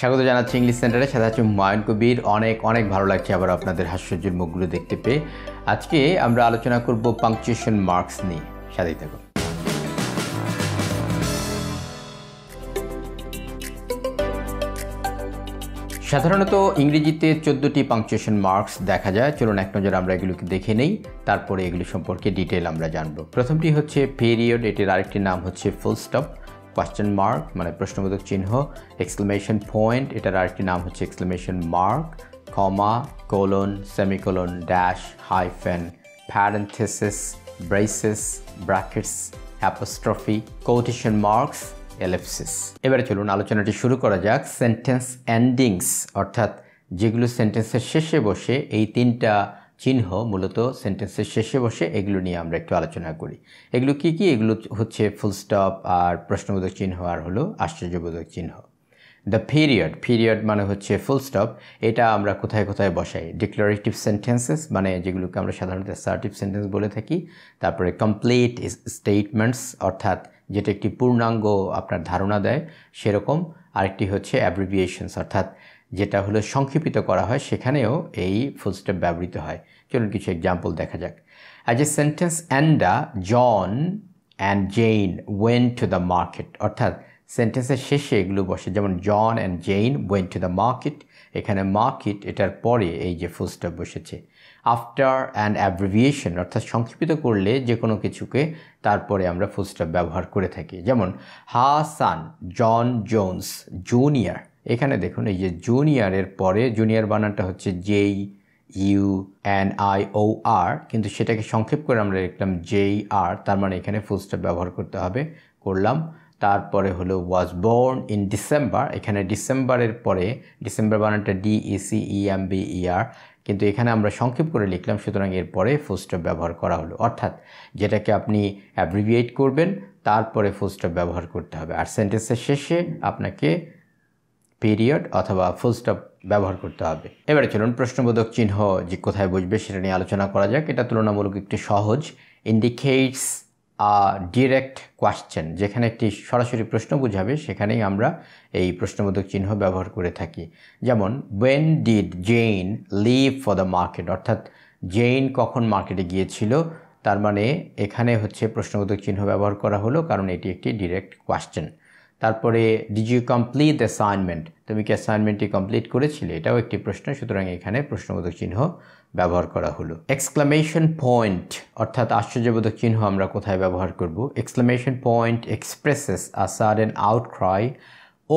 স্বাগত জানাচ্ছি ইংলিশ সেন্টারে সাথে আছে ময়ন কবির অনেক অনেক ভালো লাগছে আবার আপনাদের হাস্যজ্জুর মুখগুলো দেখতে পেয়ে আজকে আমরা আলোচনা করব পাংচুয়েশন মার্কস নিয়ে সাথেই থাকব সাধারণত ইংরেজিতে চোদ্দোটি পাংচুয়েশন মার্কস দেখা যায় চলুন এক নজর আমরা এগুলোকে দেখে নেই তারপরে এগুলো সম্পর্কে ডিটেল আমরা জানব প্রথমটি হচ্ছে পেরিয়ড এটির আরেকটি নাম হচ্ছে ফুল স্টপ কোয়েশ্চেন মার্ক মানে প্রশ্নবোধক চিহ্ন এক্সক্লেমেশন পয়েন্ট এটার আরেকটি নাম হচ্ছে exclamation mark comma colon semicolon dash hyphen parenthesis braces brackets apostrophe quotation marks ellipsis এবারে চলুন আলোচনাটি শুরু করা যাক সেন্টেন্স এন্ডিংস অর্থাৎ যেগুলো সেন্টেন্সের শেষে বসে এই তিনটা চিহ্ন মূলত সেন্টেন্সের শেষে বসে এগুলো নিয়ে আমরা একটু আলোচনা করি এগুলো কি কি এগুলো হচ্ছে ফুল স্টপ আর প্রশ্নবোধক চিহ্ন আর হলো আশ্চর্যবোধক চিহ্ন দ্য পিরিয়ড পিরিয়ড মানে হচ্ছে ফুল স্টপ এটা আমরা কোথায় কোথায় বসাই ডিক্লারেটিভ সেন্টেন্সেস মানে যেগুলোকে আমরা সাধারণত সার্টিভ সেন্টেন্স বলে থাকি তারপরে কমপ্লিট স্টেটমেন্টস অর্থাৎ যেটা একটি পূর্ণাঙ্গ আপনার ধারণা দেয় সেরকম আরেকটি হচ্ছে অ্যাব্রিভিয়েশনস অর্থাৎ যেটা হলো সংক্ষিপ্ত করা হয় সেখানেও এই ফুল স্টেপ ব্যবহৃত হয় চলুন কিছু এক্সাম্পল দেখা যাক as a sentence and a John and Jane went to the market অর্থাৎ সেন্টেন্সের শেষে এগুলো বসে যেমন John and Jane went to the market এখানে মার্কেট এটার পরে এই যে ফুল স্টপ বসেছে আফটার অ্যান্ড অ্যাব্রিভিয়েশন অর্থাৎ সংক্ষিপ্ত করলে যে কোনো কিছুকে তারপরে আমরা ফুলস্টপ ব্যবহার করে থাকি যেমন হাসান জন জোনস জুনিয়র এখানে দেখুন এই যে জুনিয়রের পরে জুনিয়র বানানটা হচ্ছে J U N I O R কিন্তু সেটাকে সংক্ষেপ করে আমরা লিখলাম জেই আর তার মানে এখানে ফুলস্টপ ব্যবহার করতে হবে করলাম তারপরে হলো ওয়াজ বর্ন ইন ডিসেম্বর এখানে ডিসেম্বরের পরে ডিসেম্বর বানানটা D E C E M B E R কিন্তু এখানে আমরা সংক্ষেপ করে লিখলাম সুতরাং এরপরে ফুলস্টপ ব্যবহার করা হলো অর্থাৎ যেটাকে আপনি অ্যাব্রিভিয়েট করবেন তারপরে ফুলস্টপ ব্যবহার করতে হবে আর সেন্টেন্সের শেষে আপনাকে পিরিয়ড অথবা ফুলস্টপ ব্যবহার করতে হবে এবারে চলুন প্রশ্নবোধক চিহ্ন যে কোথায় বুঝবে সেটা নিয়ে আলোচনা করা যাক এটা তুলনামূলক একটু সহজ ইন্ডিকেটস ডিরেক্ট কোয়াশ্চেন যেখানে একটি সরাসরি প্রশ্ন বোঝাবে সেখানেই আমরা এই প্রশ্নবোধক চিহ্ন ব্যবহার করে থাকি যেমন when did Jane leave for the market অর্থাৎ জেইন কখন মার্কেটে গিয়েছিল তার মানে এখানে হচ্ছে প্রশ্নবোধক চিহ্ন ব্যবহার করা হলো কারণ এটি একটি ডিরেক্ট কোয়াশ্চেন তারপরে ডিজ ইউ কমপ্লিট অ্যাসাইনমেন্ট তুমি কি অ্যাসাইনমেন্টটি কমপ্লিট করেছিলে এটাও একটি প্রশ্ন সুতরাং এখানে প্রশ্নবোধক চিহ্ন ব্যবহার করা হলো এক্সক্লামেশন পয়েন্ট অর্থাৎ আশ্চর্যবোধক চিহ্ন আমরা কোথায় ব্যবহার করব exclamation point expresses a sudden outcry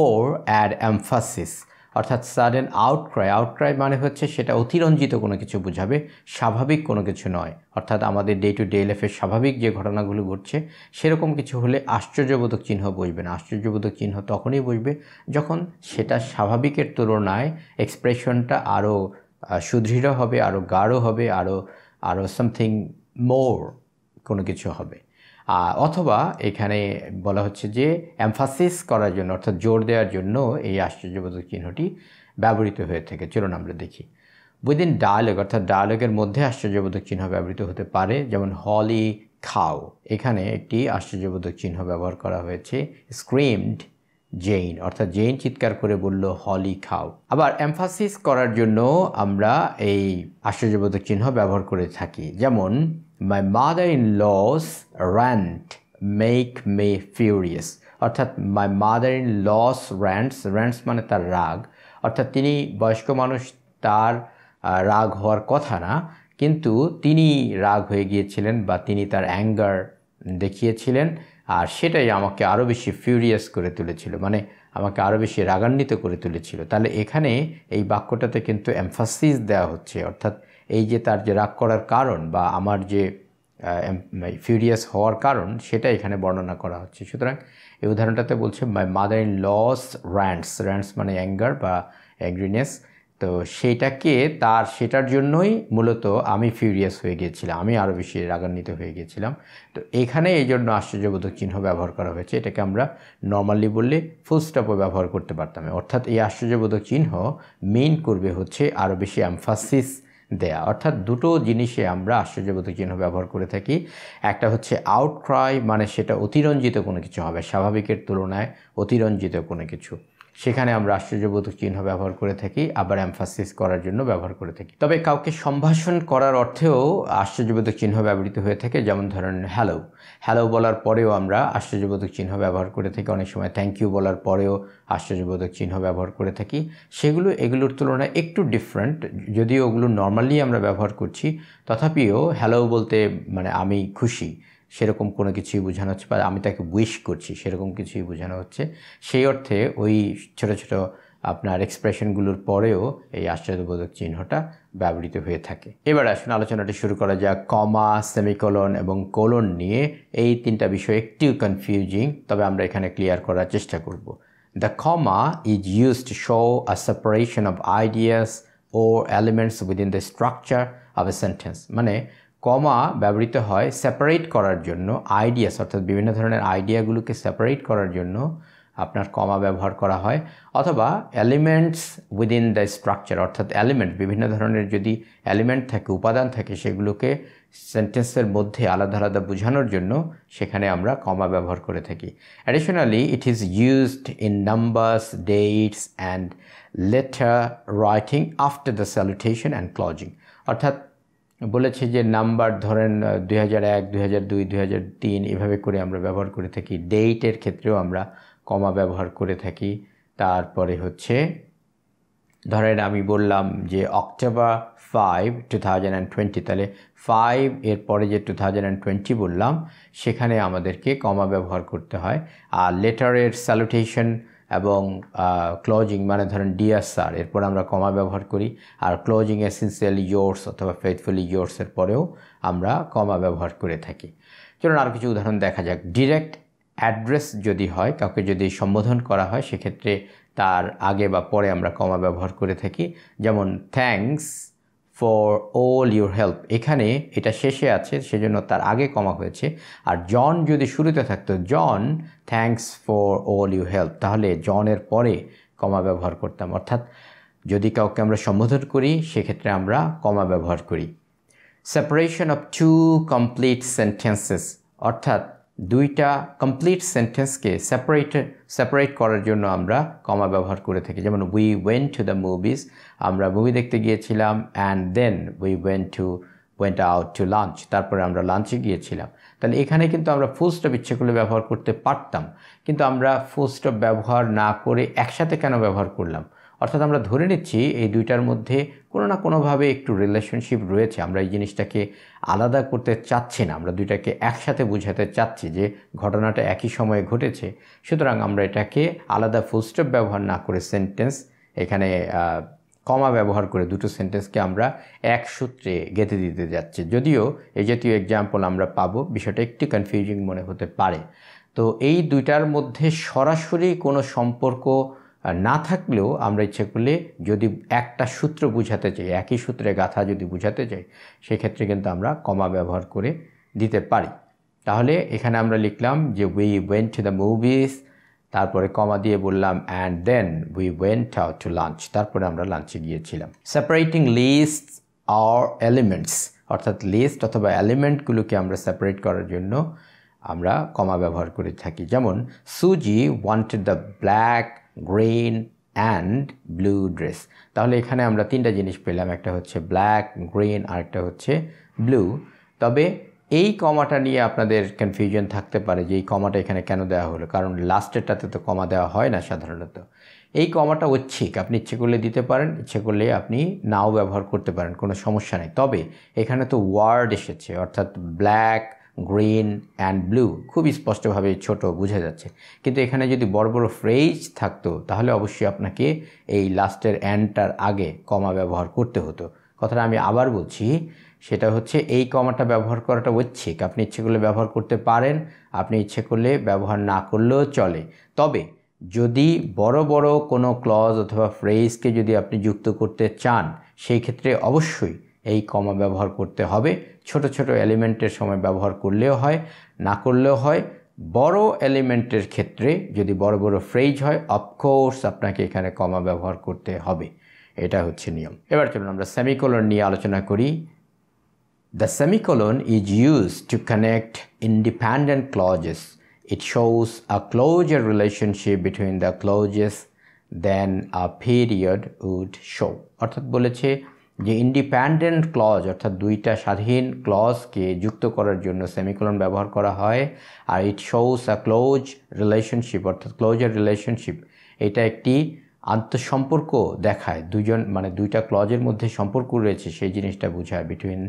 or add emphasis অর্থাৎ সাডেন আউটক্রাই আউটক্রাই মানে হচ্ছে সেটা অতিরঞ্জিত কোনো কিছু বোঝাবে স্বাভাবিক কোনো কিছু নয় অর্থাৎ আমাদের ডে টু ডে লাইফের স্বাভাবিক যে ঘটনাগুলো ঘটছে সেরকম কিছু হলে আশ্চর্যবোধক চিহ্ন বুঝবে না আশ্চর্যবোধক চিহ্ন তখনই বুঝবে যখন সেটা স্বাভাবিকের তুলনায় এক্সপ্রেশনটা আরও সুদৃঢ় হবে আরও গাঢ় হবে আরও আরও সামথিং মোর কোনো কিছু হবে অথবা এখানে বলা হচ্ছে যে অ্যাম্ফাসিস করার জন্য অর্থাৎ জোর দেওয়ার জন্য এই আশ্চর্যবোধক চিহ্নটি ব্যবহৃত হয়ে থাকে চলুন আমরা দেখি উইদিন ডায়ালগ অর্থাৎ ডায়ালগের মধ্যে আশ্চর্যবোধক চিহ্ন ব্যবহৃত হতে পারে যেমন হলি খাও এখানে একটি আশ্চর্যবোধক চিহ্ন ব্যবহার করা হয়েছে স্ক্রিমড জেইন অর্থাৎ জেইন চিৎকার করে বলল হলি খাও আবার এমফাসিস করার জন্য আমরা এই আশ্চর্যবোধক চিহ্ন ব্যবহার করে থাকি যেমন my mother in law's rant make me furious অর্থাৎ my mother in law's rants rants মানে তার রাগ অর্থাৎ তিনি বয়স্ক মানুষ তার রাগ হওয়ার কথা না কিন্তু তিনি রাগ হয়ে গিয়েছিলেন বা তিনি তার অ্যাঙ্গার দেখিয়েছিলেন আর সেটাই আমাকে আরও বেশি ফিউরিয়াস করে তুলেছিল মানে আমাকে আরও বেশি রাগান্বিত করে তুলেছিল তাহলে এখানে এই বাক্যটাতে কিন্তু এমফাসিস দেওয়া হচ্ছে অর্থাৎ এই যে তার যে রাগ করার কারণ বা আমার যে ফিউরিয়াস হওয়ার কারণ সেটা এখানে বর্ণনা করা হচ্ছে সুতরাং এই উদাহরণটাতে বলছে my mother in law's rants rants মানে অ্যাঙ্গার বা অ্যাগ্রিনেস তো সেটাকে তার সেটার জন্যই মূলত আমি ফিউরিয়াস হয়ে গিয়েছিলাম আমি আরও বেশি রাগান্বিত হয়ে গিয়েছিলাম তো এখানে এই জন্য আশ্চর্যবোধক চিহ্ন ব্যবহার করা হয়েছে এটাকে আমরা নর্মালি বললে ফুল স্টপও ব্যবহার করতে পারতাম অর্থাৎ এই আশ্চর্যবোধক চিহ্ন মেইন করবে হচ্ছে আরও বেশি অ্যাম্ফাসিস দেয়া অর্থাৎ দুটো জিনিসে আমরা আশ্চর্যবোধক চিহ্ন ব্যবহার করে থাকি একটা হচ্ছে আউটক্রাই মানে সেটা অতিরঞ্জিত কোনো কিছু হবে স্বাভাবিকের তুলনায় অতিরঞ্জিত কোনো কিছু সেখানে আমরা আশ্চর্যবোধক চিহ্ন ব্যবহার করে থাকি আবার অ্যাম্ফাসিস করার জন্য ব্যবহার করে থাকি তবে কাউকে সম্ভাষণ করার অর্থেও আশ্চর্যবোধক চিহ্ন ব্যবহৃত হয়ে থাকে যেমন ধরেন হ্যালো হ্যালো বলার পরেও আমরা আশ্চর্যবোধক চিহ্ন ব্যবহার করে থাকি অনেক সময় থ্যাংক ইউ বলার পরেও আশ্চর্যবোধক চিহ্ন ব্যবহার করে থাকি সেগুলো এগুলোর তুলনায় একটু ডিফারেন্ট যদিও ওগুলো নর্মালি আমরা ব্যবহার করছি তথাপিও হ্যালো বলতে মানে আমি খুশি সেরকম কোনো কিছুই বোঝানো হচ্ছে বা আমি তাকে উইশ করছি সেরকম কিছুই বোঝানো হচ্ছে সেই অর্থে ওই ছোট ছোট আপনার এক্সপ্রেশনগুলোর পরেও এই আশ্চর্যবোধক চিহ্নটা ব্যবহৃত হয়ে থাকে এবার আসুন আলোচনাটি শুরু করা যাক কমা সেমিকলন এবং কোলন নিয়ে এই তিনটা বিষয় একটু কনফিউজিং তবে আমরা এখানে ক্লিয়ার করার চেষ্টা করব the comma is use to show a separation of ideas or elements within the structure of a sentence মানে কমা ব্যবহৃত হয় সেপারেট করার জন্য আইডিয়াস অর্থাৎ বিভিন্ন ধরনের আইডিয়াগুলোকে সেপারেট করার জন্য আপনার কমা ব্যবহার করা হয় অথবা এলিমেন্টস উইদিন দ্য স্ট্রাকচার অর্থাৎ এলিমেন্ট বিভিন্ন ধরনের যদি এলিমেন্ট থাকে উপাদান থাকে সেগুলোকে সেন্টেন্সের মধ্যে আলাদা আলাদা বোঝানোর জন্য সেখানে আমরা কমা ব্যবহার করে থাকি additionally it is used in numbers dates and letter writing after the salutation and closing অর্থাৎ বলেছে যে নাম্বার ধরেন দুই হাজার এক দুই হাজার দুই দুই হাজার তিন এভাবে করে আমরা ব্যবহার করে থাকি ডেটের ক্ষেত্রেও আমরা কমা ব্যবহার করে থাকি তারপরে হচ্ছে ধরেন আমি বললাম যে October five two thousand and twenty তাহলে ফাইভ এর পরে যে টু থাউজেন্ড অ্যান্ড টোয়েন্টি বললাম সেখানে আমাদেরকে কমা ব্যবহার করতে হয় আর লেটারের স্যালুটেশন এবং ক্লোজিং মানে ধরেন ডিএসআর এরপর আমরা কমা ব্যবহার করি আর ক্লোজিং এসেন্সিয়ালি ইয়োর্স অথবা ফেথফুলি ইয়োর্সের পরেও আমরা কমা ব্যবহার করে থাকি চলুন আর কিছু উদাহরণ দেখা যাক ডিরেক্ট অ্যাড্রেস যদি হয় কাউকে যদি সম্বোধন করা হয় সেক্ষেত্রে তার আগে বা পরে আমরা কমা ব্যবহার করে থাকি যেমন thanks for all your help এখানে এটা শেষে আছে সেজন্য তার আগে কমা হয়েছে আর জন যদি শুরুতে থাকতো John thanks for all you help তাহলে জনের পরে কমা ব্যবহার করতাম অর্থাৎ যদি কাউকে আমরা সম্বোধন করি সেক্ষেত্রে আমরা কমা ব্যবহার করি separation of two complete sentences অর্থাৎ দুইটা কমপ্লিট সেন্টেন্সকে সেপারেট সেপারেট করার জন্য আমরা কমা ব্যবহার করে থাকি যেমন we went to the movies আমরা মুভি দেখতে গিয়েছিলাম and then we went to went out to lunch তারপরে আমরা লাঞ্চে গিয়েছিলাম তাহলে এখানে কিন্তু আমরা ফুল স্টপ ইচ্ছে করলে ব্যবহার করতে পারতাম কিন্তু আমরা ফুল স্টপ ব্যবহার না করে একসাথে কেন ব্যবহার করলাম অর্থাৎ আমরা ধরে নিচ্ছি এই দুইটার মধ্যে কোনো না কোনোভাবে একটু রিলেশনশিপ রয়েছে আমরা এই জিনিসটাকে আলাদা করতে চাচ্ছি না আমরা দুইটাকে একসাথে বুঝাতে চাচ্ছি যে ঘটনাটা একই সময়ে ঘটেছে সুতরাং আমরা এটাকে আলাদা ফুলস্টপ ব্যবহার না করে সেন্টেন্স এখানে কমা ব্যবহার করে দুটো সেন্টেন্সকে আমরা এক সূত্রে গেঁথে দিতে যাচ্ছি যদিও এই জাতীয় এক্সাম্পল আমরা পাবো বিষয়টা একটু কনফিউজিং মনে হতে পারে তো এই দুইটার মধ্যে সরাসরি কোনো সম্পর্ক না থাকলেও আমরা ইচ্ছে করলে যদি একটা সূত্র বুঝাতে চাই একই সূত্রে গাথা যদি বুঝাতে চাই সেক্ষেত্রে কিন্তু আমরা কমা ব্যবহার করে দিতে পারি তাহলে এখানে আমরা লিখলাম যে we went to the movies তারপরে কমা দিয়ে বললাম and then we went out to lunch তারপরে আমরা লাঞ্চে গিয়েছিলাম সেপারেটিং লিস্ট আর এলিমেন্টস অর্থাৎ লিস্ট অথবা এলিমেন্টগুলোকে আমরা সেপারেট করার জন্য আমরা কমা ব্যবহার করে থাকি যেমন Suzy wanted the black green and blue dress তাহলে এখানে আমরা তিনটা জিনিস পেলাম একটা হচ্ছে ব্ল্যাক গ্রিন আর একটা হচ্ছে ব্লু তবে এই কমাটা নিয়ে আপনাদের কনফিউশন থাকতে পারে যে এই কমাটা এখানে কেন দেওয়া হলো কারণ লাস্টেরটাতে তো কমা দেওয়া হয় না সাধারণত এই কমাটা ঐচ্ছিক আপনি ইচ্ছে করলে দিতে পারেন ইচ্ছে করলে আপনি নাও ব্যবহার করতে পারেন কোনো সমস্যা নেই তবে এখানে তো ওয়ার্ড এসেছে অর্থাৎ ব্ল্যাক গ্রিন অ্যান্ড ব্লু খুবই স্পষ্টভাবে ছোট বোঝা যাচ্ছে কিন্তু এখানে যদি বড় বড় ফ্রেজ থাকতো তাহলে অবশ্যই আপনাকে এই লাস্টের অ্যান্ডটার আগে কমা ব্যবহার করতে হতো কথাটা আমি আবার বলছি সেটা হচ্ছে এই কমাটা ব্যবহার করাটা ঐচ্ছিক আপনি ইচ্ছে করলে ব্যবহার করতে পারেন আপনি ইচ্ছে করলে ব্যবহার না করলেও চলে তবে যদি বড় বড় কোনো ক্লজ অথবা ফ্রেজকে যদি আপনি যুক্ত করতে চান সেই ক্ষেত্রে অবশ্যই এই কমা ব্যবহার করতে হবে ছোট ছোট এলিমেন্টের সময় ব্যবহার করলেও হয় না করলেও হয় বড় এলিমেন্টের ক্ষেত্রে যদি বড় বড় ফ্রেজ হয় অফকোর্স আপনাকে এখানে কমা ব্যবহার করতে হবে এটা হচ্ছে নিয়ম এবার চলুন আমরা সেমিকোলন নিয়ে আলোচনা করি the semicolon is use to connect independent clauses it shows a closer relationship between the clauses than a period would show অর্থাৎ বলেছে যে ইন্ডিপেন্ডেন্ট ক্লজ অর্থাৎ দুইটা স্বাধীন ক্লজকে যুক্ত করার জন্য সেমিকোলন ব্যবহার করা হয় আর it shows a close relationship অর্থাৎ ক্লোজার রিলেশনশিপ এটা একটি আন্তঃসম্পর্ক দেখায় দুজন মানে দুইটা ক্লজের মধ্যে সম্পর্ক রয়েছে সেই জিনিসটা বোঝায় বিটুইন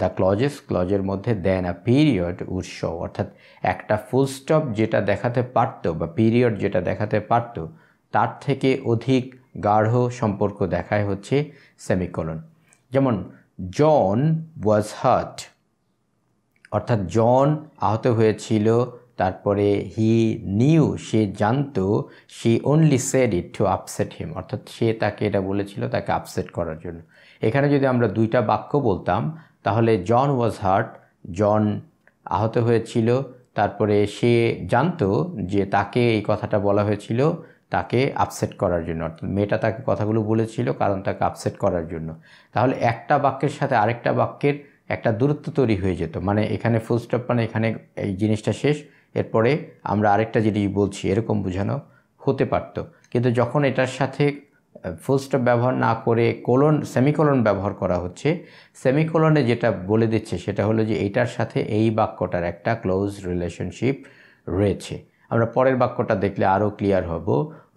দ্য ক্লজেস ক্লজের মধ্যে than a period would show অর্থাৎ একটা ফুল স্টপ যেটা দেখাতে পারত বা পিরিয়ড যেটা দেখাতে পারত তার থেকে অধিক গাঢ় সম্পর্ক দেখায় হচ্ছে সেমিকোলন যেমন জন ওয়াজ হার্ট অর্থাৎ জন আহত হয়েছিল তারপরে হি নিউ সে জানতো she only said it to upset him অর্থাৎ সে তাকে এটা বলেছিল তাকে আপসেট করার জন্য এখানে যদি আমরা দুইটা বাক্য বলতাম তাহলে জন ওয়াজ হার্ট জন আহত হয়েছিল তারপরে সে জানতো যে তাকে এই কথাটা বলা হয়েছিল তাকে আপসেট করার জন্য অর্থাৎ মেয়েটা তাকে কথাগুলো বলেছিল কারণ তাকে আপসেট করার জন্য তাহলে একটা বাক্যের সাথে আরেকটা বাক্যের একটা দূরত্ব তৈরি হয়ে যেত মানে এখানে ফুল স্টপ মানে এখানে এই জিনিসটা শেষ এরপরে আমরা আরেকটা জিনিস বলছি এরকম বোঝানো হতে পারত কিন্তু যখন এটার সাথে ফুল স্টপ ব্যবহার না করে কোলন সেমিকোলন ব্যবহার করা হচ্ছে সেমিকোলনে যেটা বলে দিচ্ছে সেটা হলো যে এইটার সাথে এই বাক্যটার একটা ক্লোজ রিলেশনশিপ রয়েছে আমরা পরের বাক্যটা দেখলে আরও ক্লিয়ার হব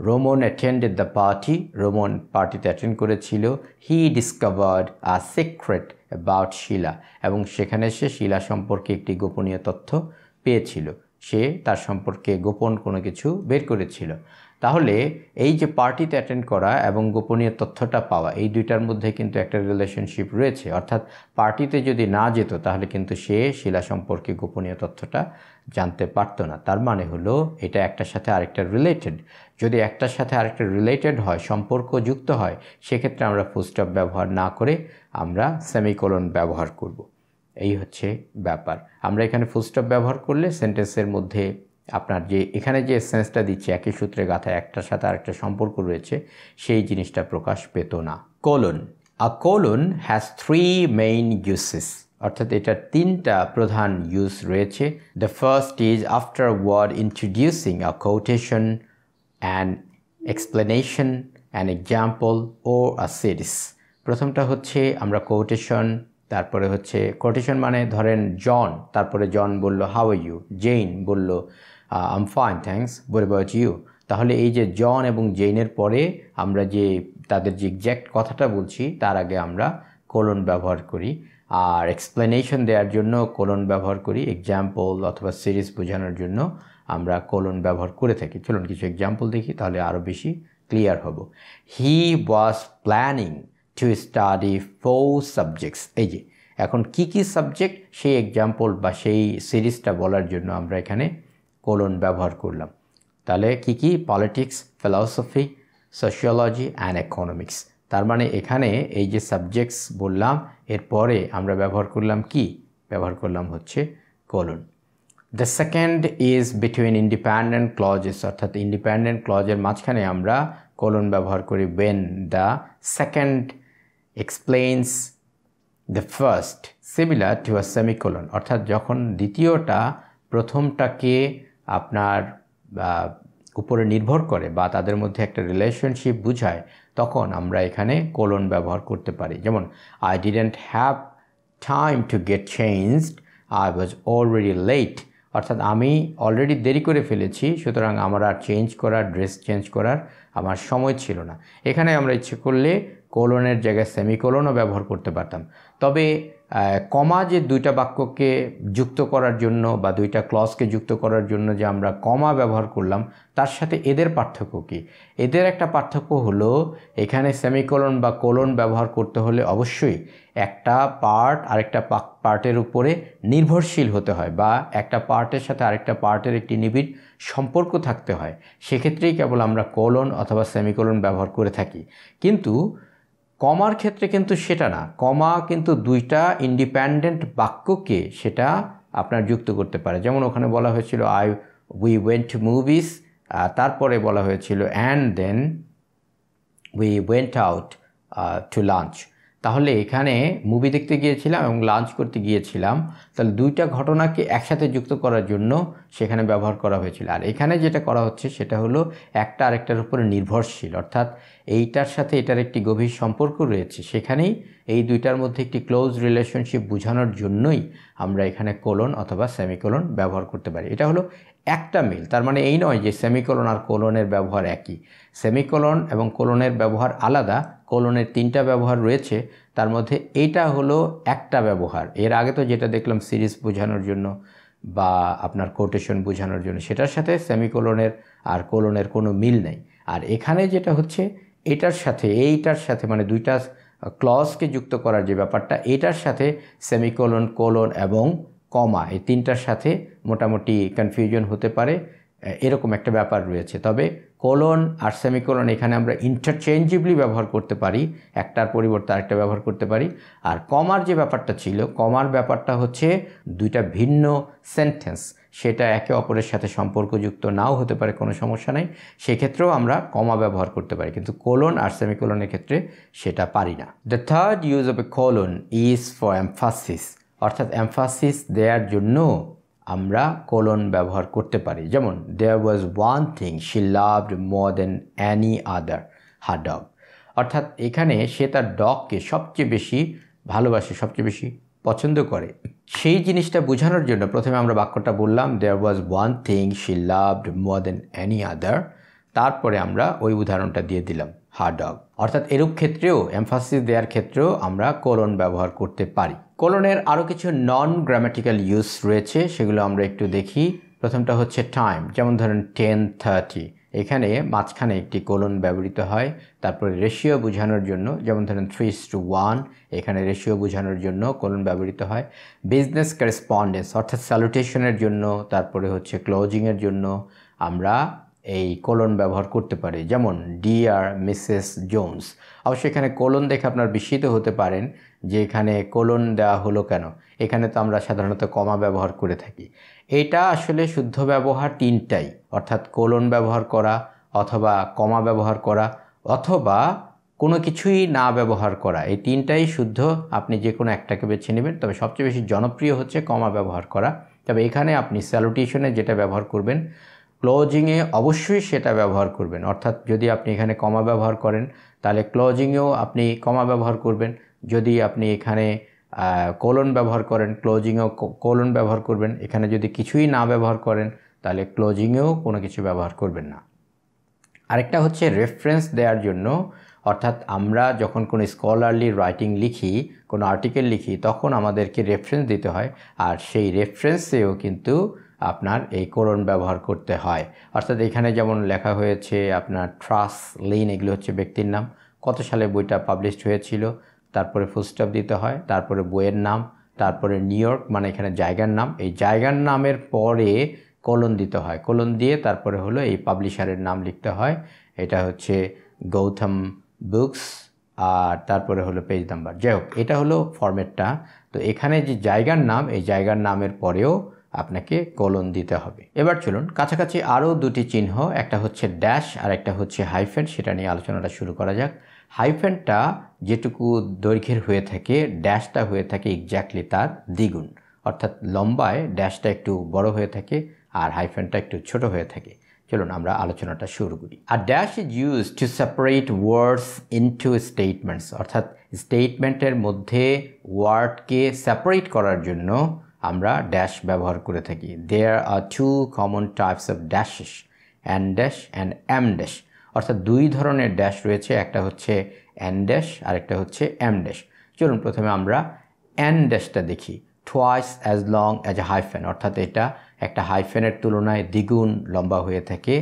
Roman attended the party Roman পার্টিতে অ্যাটেন্ড করেছিল he discovered a secret about Shila এবং সেখানে সে শিলা সম্পর্কে একটি গোপনীয় তথ্য পেয়েছিল সে তার সম্পর্কে গোপন কোনো কিছু বের করেছিল তাহলে এই যে পার্টিতে অ্যাটেন্ড করা এবং গোপনীয় তথ্যটা পাওয়া এই দুইটার মধ্যে কিন্তু একটা রিলেশনশিপ রয়েছে অর্থাৎ পার্টিতে যদি না যেত তাহলে কিন্তু সে শিলা সম্পর্কে গোপনীয় তথ্যটা জানতে পারতো না তার মানে হলো এটা একটার সাথে আরেকটা রিলেটেড যদি একটার সাথে আরেকটা রিলেটেড হয় সম্পর্ক যুক্ত হয় সেক্ষেত্রে আমরা ফুলস্টপ ব্যবহার না করে আমরা সেমিকোলন ব্যবহার করব। এই হচ্ছে ব্যাপার আমরা এখানে ফুলস্টপ ব্যবহার করলে সেন্টেন্সের মধ্যে আপনার যে এখানে যে সেন্সটা দিচ্ছে একই সূত্রে গাথা একটার সাথে আরেকটা সম্পর্ক রয়েছে সেই জিনিসটা প্রকাশ পেত না colon a colon has three main uses অর্থাৎ এটার তিনটা প্রধান ইউজ রয়েছে the first is after word introducing a quotation and explanation and example or a series প্রথমটা হচ্ছে আমরা কোটেশন তারপরে হচ্ছে কোটেশন মানে ধরেন জন তারপরে জন বলল হাউ ইউ জেইন বলল আম ফাইন থ্যাংকস বলে বলছি ইউ তাহলে এই যে জন এবং জেইনের পরে আমরা যে তাদের যে এক্স্যাক্ট কথাটা বলছি তার আগে আমরা কোলন ব্যবহার করি আর এক্সপ্লেনেশন দেওয়ার জন্য কোলন ব্যবহার করি এক্সাম্পল অথবা সিরিজ বোঝানোর জন্য আমরা কোলন ব্যবহার করে থাকি চলুন কিছু এক্সাম্পল দেখি তাহলে আরও বেশি ক্লিয়ার হব he was planning to study four subjects এই যে এখন কি কি সাবজেক্ট সেই এক্সাম্পল বা সেই সিরিজটা বলার জন্য আমরা এখানে কোলন ব্যবহার করলাম তাহলে কি কি politics philosophy sociology and economics তার মানে এখানে এই যে সাবজেক্টস বললাম এরপরে আমরা ব্যবহার করলাম কি ব্যবহার করলাম হচ্ছে colon the second is between independent clauses অর্থাৎ ইন্ডিপেন্ডেন্ট ক্লজের মাঝখানে আমরা কলন ব্যবহার করি when the second explains the first similar to a semicolon অর্থাৎ যখন দ্বিতীয়টা প্রথমটাকে আপনার উপরে নির্ভর করে বা তাদের মধ্যে একটা রিলেশনশিপ বুঝায় তখন আমরা এখানে কোলন ব্যবহার করতে পারি যেমন I didn't have time to get changed I was already late অর্থাৎ আমি অলরেডি দেরি করে ফেলেছি সুতরাং আমার আর চেঞ্জ করার ড্রেস চেঞ্জ করার আমার সময় ছিল না এখানে আমরা ইচ্ছে করলে কোলনের জায়গায় সেমিকোলনও ব্যবহার করতে পারতাম তবে কমা যে দুইটা বাক্যকে যুক্ত করার জন্য বা দুইটা ক্লসকে যুক্ত করার জন্য যে আমরা কমা ব্যবহার করলাম তার সাথে এদের পার্থক্য কি এদের একটা পার্থক্য হলো এখানে সেমিকোলন বা কোলন ব্যবহার করতে হলে অবশ্যই একটা পার্ট আরেকটা পার্টের উপরে নির্ভরশীল হতে হয় বা একটা পার্টের সাথে আরেকটা পার্টের একটি নিবিড় সম্পর্ক থাকতে হয় সেক্ষেত্রেই কেবল আমরা কোলন অথবা সেমিকোলন ব্যবহার করে থাকি কিন্তু কমার ক্ষেত্রে কিন্তু সেটা না কমা কিন্তু দুইটা ইন্ডিপেন্ডেন্ট বাক্যকে সেটা আপনার যুক্ত করতে পারে যেমন ওখানে বলা হয়েছিল আই উই ওয়েন্ট মুভিস তারপরে বলা হয়েছিল and then we went out to lunch তাহলে এখানে মুভি দেখতে গিয়েছিলাম এবং লাঞ্চ করতে গিয়েছিলাম তাহলে দুইটা ঘটনাকে একসাথে যুক্ত করার জন্য সেখানে ব্যবহার করা হয়েছিল আর এখানে যেটা করা হচ্ছে সেটা হলো একটা আরেকটার উপরে নির্ভরশীল অর্থাৎ এইটার সাথে এটার একটি গভীর সম্পর্ক রয়েছে সেখানেই এই দুইটার মধ্যে একটি ক্লোজ রিলেশনশিপ বোঝানোর জন্যই আমরা এখানে কোলন অথবা সেমিকোলন ব্যবহার করতে পারি এটা হলো একটা মিল তার মানে এই নয় যে সেমিকোলন আর কোলনের ব্যবহার একই সেমিকোলন এবং কোলনের ব্যবহার আলাদা কোলনের তিনটা ব্যবহার রয়েছে তার মধ্যে এটা হলো একটা ব্যবহার এর আগে তো যেটা দেখলাম সিরিজ বোঝানোর জন্য বা আপনার কোটেশন বোঝানোর জন্য সেটার সাথে সেমিকোলনের আর কোলনের কোনো মিল নেই আর এখানে যেটা হচ্ছে এটার সাথে এইটার সাথে মানে দুইটা ক্লজকে যুক্ত করার যে ব্যাপারটা এটার সাথে সেমিকোলন কোলন এবং কমা এই তিনটার সাথে মোটামুটি কনফিউশন হতে পারে এরকম একটা ব্যাপার রয়েছে তবে কোলন আর সেমিকোলন এখানে আমরা ইন্টারচেঞ্জিবলি ব্যবহার করতে পারি একটার পরিবর্তে আরেকটা ব্যবহার করতে পারি আর কমার যে ব্যাপারটা ছিল কমার ব্যাপারটা হচ্ছে দুইটা ভিন্ন সেন্টেন্স সেটা একে অপরের সাথে সম্পর্কযুক্ত নাও হতে পারে কোনো সমস্যা নেই সেক্ষেত্রেও আমরা কমা ব্যবহার করতে পারি কিন্তু কোলন আর সেমিকোলনের ক্ষেত্রে সেটা পারি না the third use of a colon is for emphasis অর্থাৎ অ্যাম্ফাসিস দেওয়ার জন্য আমরা কোলন ব্যবহার করতে পারি যেমন there was one thing she loved more than any other her dog অর্থাৎ এখানে সে তার ডগকে সবচেয়ে বেশি ভালোবাসে সবচেয়ে বেশি পছন্দ করে সেই জিনিসটা বোঝানোর জন্য প্রথমে আমরা বাক্যটা বললাম there was one thing she loved more than any other তারপরে আমরা ওই উদাহরণটা দিয়ে দিলাম হার্ডগ অর্থাৎ এরূপ ক্ষেত্রেও এমফাসিস দেওয়ার ক্ষেত্রেও আমরা কোলন ব্যবহার করতে পারি কোলনের আরও কিছু নন গ্রামেটিক্যাল ইউজ রয়েছে সেগুলো আমরা একটু দেখি প্রথমটা হচ্ছে টাইম যেমন ধরেন টেন থার্টি এখানে মাঝখানে একটি কোলন ব্যবহৃত হয় তারপরে রেশিও বোঝানোর জন্য যেমন ধরেন থ্রি টু ওয়ান এখানে রেশিও বোঝানোর জন্য কোলন ব্যবহৃত হয় বিজনেস করেসপন্ডেন্স অর্থাৎ স্যালুটেশনের জন্য তারপরে হচ্ছে ক্লোজিংয়ের জন্য আমরা এই কোলন ব্যবহার করতে পারি যেমন ডিআর মিসেস জোন্স অবশ্য এখানে কোলন দেখে আপনার বিস্মিত হতে পারেন যে এখানে কোলন দেওয়া হলো কেন এখানে তো আমরা সাধারণত কমা ব্যবহার করে থাকি এটা আসলে শুদ্ধ ব্যবহার তিনটাই অর্থাৎ কোলন ব্যবহার করা অথবা কমা ব্যবহার করা অথবা কোনো কিছুই না ব্যবহার করা এই তিনটাই শুদ্ধ আপনি যে কোনো একটাকে বেছে নেবেন তবে সবচেয়ে বেশি জনপ্রিয় হচ্ছে কমা ব্যবহার করা তবে এখানে আপনি স্যালুটেশনে যেটা ব্যবহার করবেন ক্লোজিংয়ে অবশ্যই সেটা ব্যবহার করবেন অর্থাৎ যদি আপনি এখানে কমা ব্যবহার করেন তাহলে ক্লোজিংয়েও আপনি কমা ব্যবহার করবেন যদি আপনি এখানে কোলন ব্যবহার করেন ক্লোজিংয়েও কোলন ব্যবহার করবেন এখানে যদি কিছুই না ব্যবহার করেন তাহলে ক্লোজিংয়েও কোনো কিছু ব্যবহার করবেন না আরেকটা হচ্ছে রেফারেন্স দেওয়ার জন্য অর্থাৎ আমরা যখন কোনো স্কলারলি রাইটিং লিখি কোনো আর্টিকেল লিখি তখন আমাদেরকে রেফারেন্স দিতে হয় আর সেই রেফারেন্সেও কিন্তু আপনার এই কোলন ব্যবহার করতে হয় অর্থাৎ এখানে যেমন লেখা হয়েছে আপনার ট্রাস লিন এগুলো হচ্ছে ব্যক্তির নাম কত সালে বইটা পাবলিশড হয়েছিল তারপরে ফুলস্টপ দিতে হয় তারপরে বইয়ের নাম তারপরে নিউ ইয়র্ক মানে এখানে জায়গার নাম এই জায়গার নামের পরে কলন দিতে হয় কলন দিয়ে তারপরে হলো এই পাবলিশারের নাম লিখতে হয় এটা হচ্ছে গৌতম বুকস আর তারপরে হলো পেজ নাম্বার যাই হোক এটা হলো ফর্মেটটা তো এখানে যে জায়গার নাম এই জায়গার নামের পরেও আপনাকে কলন দিতে হবে এবার চলুন কাছাকাছি আরও দুটি চিহ্ন একটা হচ্ছে ড্যাশ আর একটা হচ্ছে হাইফেন সেটা নিয়ে আলোচনাটা শুরু করা যাক হাইফেনটা যেটুকু দৈর্ঘ্যের হয়ে থাকে ড্যাশটা হয়ে থাকে এক্স্যাক্টলি তার দ্বিগুণ অর্থাৎ লম্বায় ড্যাশটা একটু বড় হয়ে থাকে আর হাইফেনটা একটু ছোট হয়ে থাকে চলুন আমরা আলোচনাটা শুরু করি আর dash is use to separate words into statements অর্থাৎ স্টেটমেন্টের মধ্যে ওয়ার্ডকে সেপারেট করার জন্য আমরা ড্যাশ ব্যবহার করে থাকি there are two common types of dashes en dash and em dash অর্থাৎ দুই ধরনের ড্যাশ রয়েছে একটা হচ্ছে অ্যান ড্যাশ আরেকটা হচ্ছে এম ড্যাশ চলুন প্রথমে আমরা অ্যান ড্যাশটা দেখি twice as long as a hyphen অর্থাৎ এটা একটা হাইফেনের তুলনায় দ্বিগুণ লম্বা হয়ে থাকে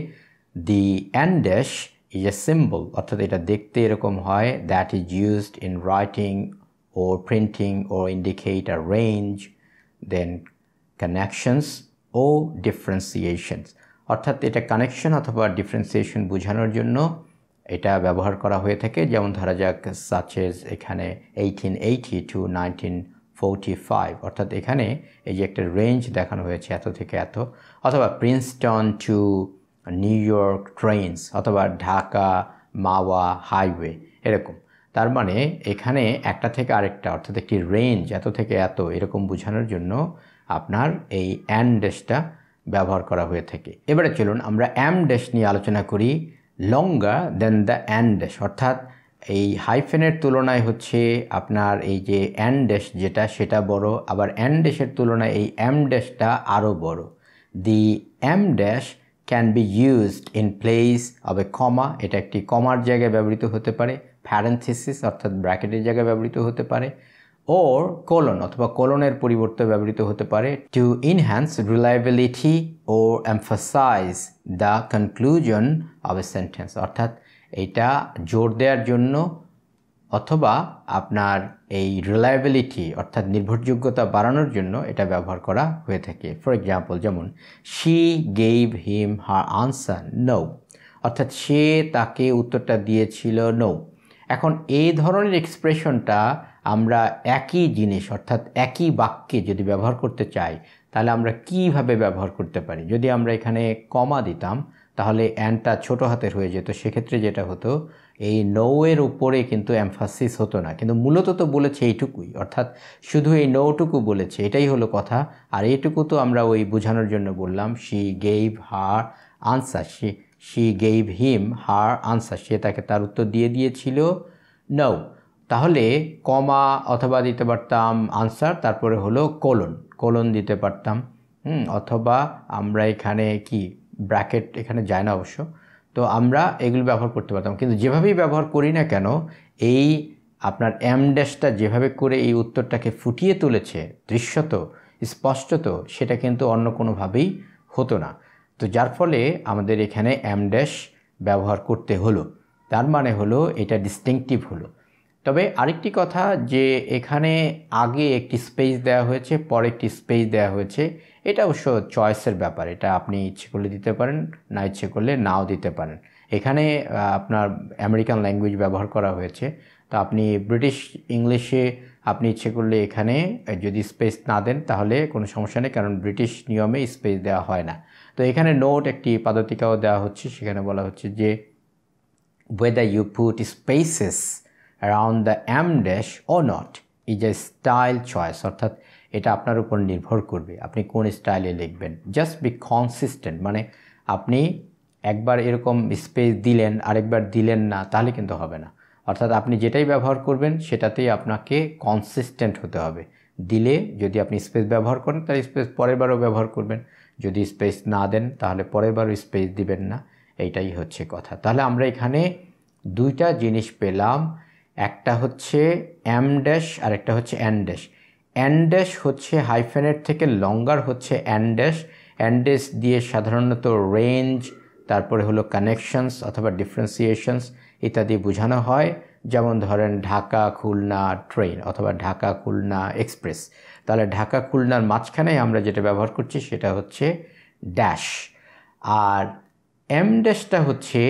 the en dash is a symbol অর্থাৎ এটা দেখতে এরকম হয় that is used in writing or printing to indicate a range then connections or differentiations অর্থাৎ এটা কানেকশন অথবা ডিফারেন্সিয়েশন বোঝানোর জন্য এটা ব্যবহার করা হয়ে থাকে যেমন ধরা যাক সাচেজ এখানে eighteen eighty two nineteen forty five অর্থাৎ এখানে এই যে একটা রেঞ্জ দেখানো হয়েছে এত থেকে এত অথবা Princeton to New York trains অথবা ঢাকা মাওয়া হাইওয়ে এরকম তার মানে এখানে একটা থেকে আরেকটা অর্থাৎ একটি রেঞ্জ এত থেকে এত এরকম বোঝানোর জন্য আপনার এই অ্যান্ডেসটা ব্যবহার করা হয়ে থাকে এবারে চলুন আমরা অ্যাম ড্যাশ নিয়ে আলোচনা করি longer than the en dash অর্থাৎ এই হাইফেনের তুলনায় হচ্ছে আপনার এই যে অ্যান ড্যাশ যেটা সেটা বড় আবার অ্যান ড্যাশের তুলনায় এই অ্যাম ড্যাশটা আরও বড় the em dash can be used in place of a comma এটা একটি কমার জায়গায় ব্যবহৃত হতে পারে প্যারেন্থিসিস অর্থাৎ ব্র্যাকেটের জায়গায় ব্যবহৃত হতে পারে ওর কোলন অথবা কোলনের পরিবর্তে ব্যবহৃত হতে পারে to enhance reliability or emphasize the conclusion of a sentence অর্থাৎ এটা জোর দেওয়ার জন্য অথবা আপনার এই রিলায়েবিলিটি অর্থাৎ নির্ভরযোগ্যতা বাড়ানোর জন্য এটা ব্যবহার করা হয়ে থাকে ফর এক্সাম্পল যেমন she gave him her answer no অর্থাৎ সে তাকে উত্তরটা দিয়েছিল নৌ এখন এই ধরনের এক্সপ্রেশনটা আমরা একই জিনিস অর্থাৎ একই বাক্যে যদি ব্যবহার করতে চাই তাহলে আমরা কিভাবে ব্যবহার করতে পারি যদি আমরা এখানে কমা দিতাম তাহলে অ্যানটা ছোট হাতের হয়ে যেত সেক্ষেত্রে যেটা হতো এই নৌয়ের উপরে কিন্তু অ্যামফাসিস হতো না কিন্তু মূলত তো বলেছে এইটুকুই অর্থাৎ শুধু এই নৌটুকু বলেছে এটাই হলো কথা আর এইটুকু তো আমরা ওই বোঝানোর জন্য বললাম she gave her answer she she gave him her answer সে তাকে তার উত্তর দিয়ে দিয়েছিল নৌ তাহলে কমা অথবা দিতে পারতাম আনসার তারপরে হলো কোলন কোলন দিতে পারতাম হুম অথবা আমরা এখানে কি ব্র্যাকেট এখানে যায় না অবশ্য তো আমরা এগুলো ব্যবহার করতে পারতাম কিন্তু যেভাবেই ব্যবহার করি না কেন এই আপনার এম ড্যাশটা যেভাবে করে এই উত্তরটাকে ফুটিয়ে তুলেছে দৃশ্যত স্পষ্টত সেটা কিন্তু অন্য কোনোভাবেই হতো না তো যার ফলে আমাদের এখানে এম ড্যাশ ব্যবহার করতে হলো তার মানে হলো এটা ডিস্টিংটিভ হলো তবে আরেকটি কথা যে এখানে আগে একটি স্পেস দেওয়া হয়েছে পরে একটি স্পেস দেওয়া হয়েছে এটা অবশ্য চয়েসের ব্যাপার এটা আপনি ইচ্ছে করলে দিতে পারেন না ইচ্ছে করলে নাও দিতে পারেন এখানে আপনার আমেরিকান ল্যাঙ্গুয়েজ ব্যবহার করা হয়েছে তো আপনি ব্রিটিশ ইংলিশে আপনি ইচ্ছে করলে এখানে যদি স্পেস না দেন তাহলে কোনো সমস্যা নেই কারণ ব্রিটিশ নিয়মে স্পেস দেওয়া হয় না তো এখানে নোট একটি পাদতিকাও দেওয়া হচ্ছে সেখানে বলা হচ্ছে যে whether you put spaces around the m dash or not is a style choice অর্থাৎ এটা আপনার উপর নির্ভর করবে আপনি কোন স্টাইলে লিখবেন জাস্ট বি কনসিস্টেন্ট মানে আপনি একবার এরকম স্পেস দিলেন আরেকবার দিলেন না তাহলে কিন্তু হবে না অর্থাৎ আপনি যেটাই ব্যবহার করবেন সেটাতেই আপনাকে কনসিস্টেন্ট হতে হবে দিলে যদি আপনি স্পেস ব্যবহার করেন তাহলে স্পেস পরের বারও ব্যবহার করবেন যদি স্পেস না দেন তাহলে পরের বারও স্পেস দিবেন না এইটাই হচ্ছে কথা তাহলে আমরা এখানে দুইটা জিনিস পেলাম একটা হচ্ছে অ্যাম ড্যাশ আর একটা হচ্ছে অ্যান ড্যাশ অ্যান ড্যাশ হচ্ছে হাইফেনের থেকে লঙ্গার হচ্ছে অ্যান ড্যাশ অ্যান ড্যাশ দিয়ে সাধারণত রেঞ্জ তারপরে হলো কানেকশনস অথবা ডিফারেন্সিয়েশনস ইত্যাদি বোঝানো হয় যেমন ধরেন ঢাকা খুলনা ট্রেন অথবা ঢাকা খুলনা এক্সপ্রেস তাহলে ঢাকা খুলনার মাঝখানে আমরা যেটা ব্যবহার করছি সেটা হচ্ছে ড্যাশ আর এম ড্যাশটা হচ্ছে